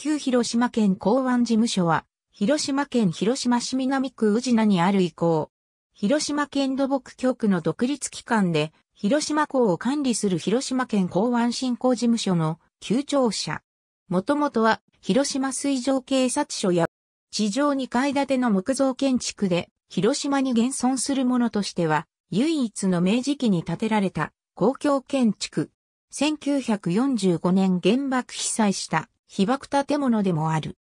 旧広島県港湾事務所は、広島県広島市南区宇品にある以降、広島県土木局の独立機関で、広島港を管理する広島県港湾振興事務所の旧庁舎。もともとは、広島水上警察署や、地上2階建ての木造建築で、広島に現存するものとしては、唯一の明治期に建てられた公共建築。1945年原爆被災した被爆建物でもある。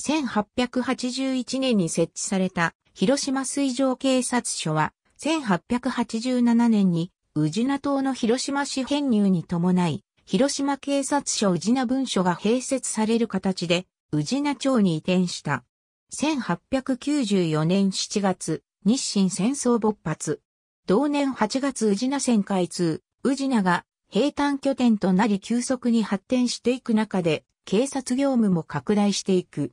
1881年に設置された広島水上警察署は、1887年に宇品島の広島市編入に伴い、広島警察署宇品文書が併設される形で、宇品町に移転した。1894年7月、日清戦争勃発。同年8月宇品線開通、宇品が平坦拠点となり急速に発展していく中で、警察業務も拡大していく。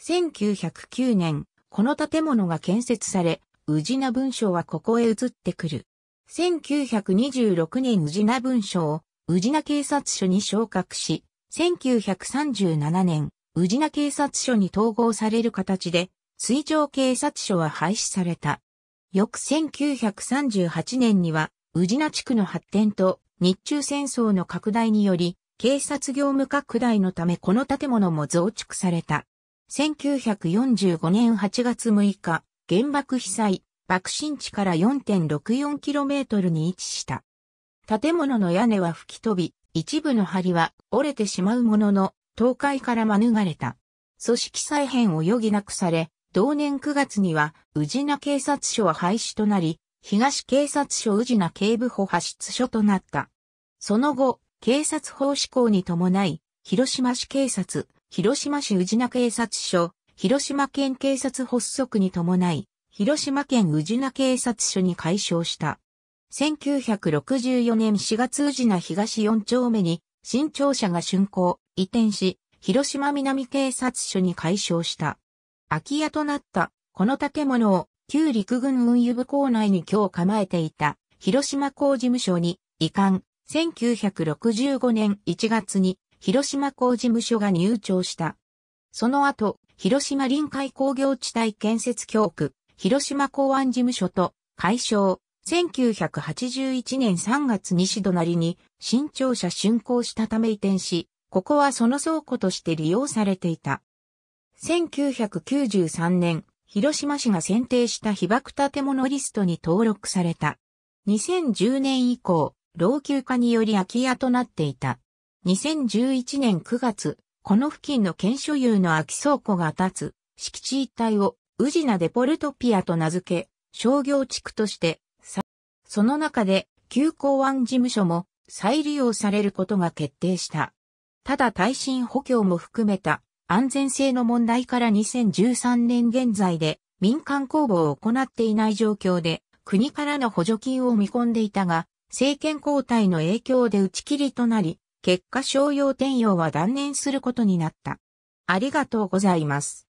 1909年、この建物が建設され、宇品文章はここへ移ってくる。1926年宇品文章を宇品警察署に昇格し、1937年、宇品警察署に統合される形で、水上警察署は廃止された。翌1938年には、宇品地区の発展と日中戦争の拡大により、警察業務拡大のためこの建物も増築された。1945年8月6日、原爆被災、爆心地から 4.64km に位置した。建物の屋根は吹き飛び、一部の梁は折れてしまうものの、倒壊から免れた。組織再編を余儀なくされ、同年9月には、宇品警察署は廃止となり、東警察署宇品警部補派出所となった。その後、警察法施行に伴い、広島市警察、広島市宇品警察署、広島県警察発足に伴い、広島県宇品警察署に改称した。1964年4月宇品東4丁目に、新庁舎が竣工、移転し、広島南警察署に改称した。空き家となった、この建物を、旧陸軍運輸部構内に今日構えていた、広島港事務所に、移管、1965年1月に広島工事務所が入庁した。その後、広島臨海工業地帯建設協区、広島港湾事務所と解消、1981年3月西隣に新庁舎竣工したため移転し、ここはその倉庫として利用されていた。1993年、広島市が選定した被爆建物リストに登録された。2010年以降、老朽化により空き家となっていた。2011年9月、この付近の県所有の空き倉庫が建つ敷地一帯を宇品デポルトピアと名付け、商業地区として、その中で急港湾事務所も再利用されることが決定した。ただ耐震補強も含めた安全性の問題から2013年現在で民間公募を行っていない状況で国からの補助金を見込んでいたが政権交代の影響で打ち切りとなり、結果商用転用は断念することになった。ありがとうございます。